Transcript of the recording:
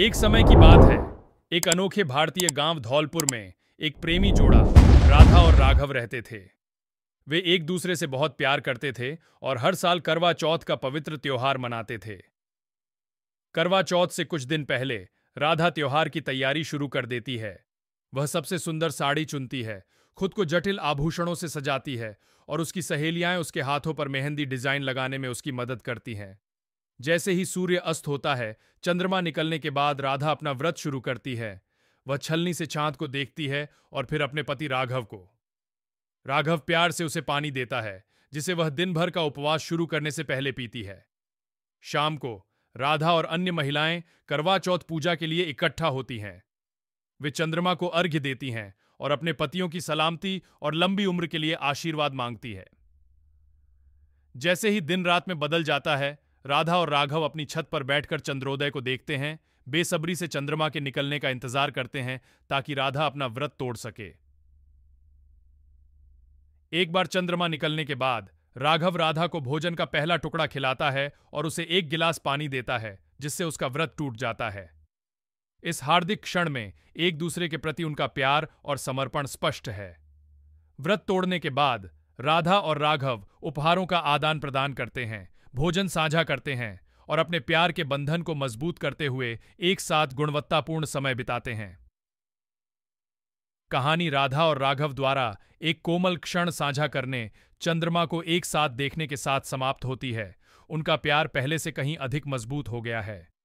एक समय की बात है एक अनोखे भारतीय गांव धौलपुर में एक प्रेमी जोड़ा राधा और राघव रहते थे वे एक दूसरे से बहुत प्यार करते थे और हर साल करवा चौथ का पवित्र त्योहार मनाते थे करवा चौथ से कुछ दिन पहले राधा त्योहार की तैयारी शुरू कर देती है वह सबसे सुंदर साड़ी चुनती है खुद को जटिल आभूषणों से सजाती है और उसकी सहेलियां उसके हाथों पर मेहंदी डिजाइन लगाने में उसकी मदद करती हैं जैसे ही सूर्य अस्त होता है चंद्रमा निकलने के बाद राधा अपना व्रत शुरू करती है वह छलनी से चांद को देखती है और फिर अपने पति राघव को राघव प्यार से उसे पानी देता है जिसे वह दिन भर का उपवास शुरू करने से पहले पीती है शाम को राधा और अन्य महिलाएं करवा चौथ पूजा के लिए इकट्ठा होती हैं वे चंद्रमा को अर्घ्य देती हैं और अपने पतियों की सलामती और लंबी उम्र के लिए आशीर्वाद मांगती है जैसे ही दिन रात में बदल जाता है राधा और राघव अपनी छत पर बैठकर चंद्रोदय को देखते हैं बेसब्री से चंद्रमा के निकलने का इंतजार करते हैं ताकि राधा अपना व्रत तोड़ सके एक बार चंद्रमा निकलने के बाद राघव राधा को भोजन का पहला टुकड़ा खिलाता है और उसे एक गिलास पानी देता है जिससे उसका व्रत टूट जाता है इस हार्दिक क्षण में एक दूसरे के प्रति उनका प्यार और समर्पण स्पष्ट है व्रत तोड़ने के बाद राधा और राघव उपहारों का आदान प्रदान करते हैं भोजन साझा करते हैं और अपने प्यार के बंधन को मजबूत करते हुए एक साथ गुणवत्तापूर्ण समय बिताते हैं कहानी राधा और राघव द्वारा एक कोमल क्षण साझा करने चंद्रमा को एक साथ देखने के साथ समाप्त होती है उनका प्यार पहले से कहीं अधिक मजबूत हो गया है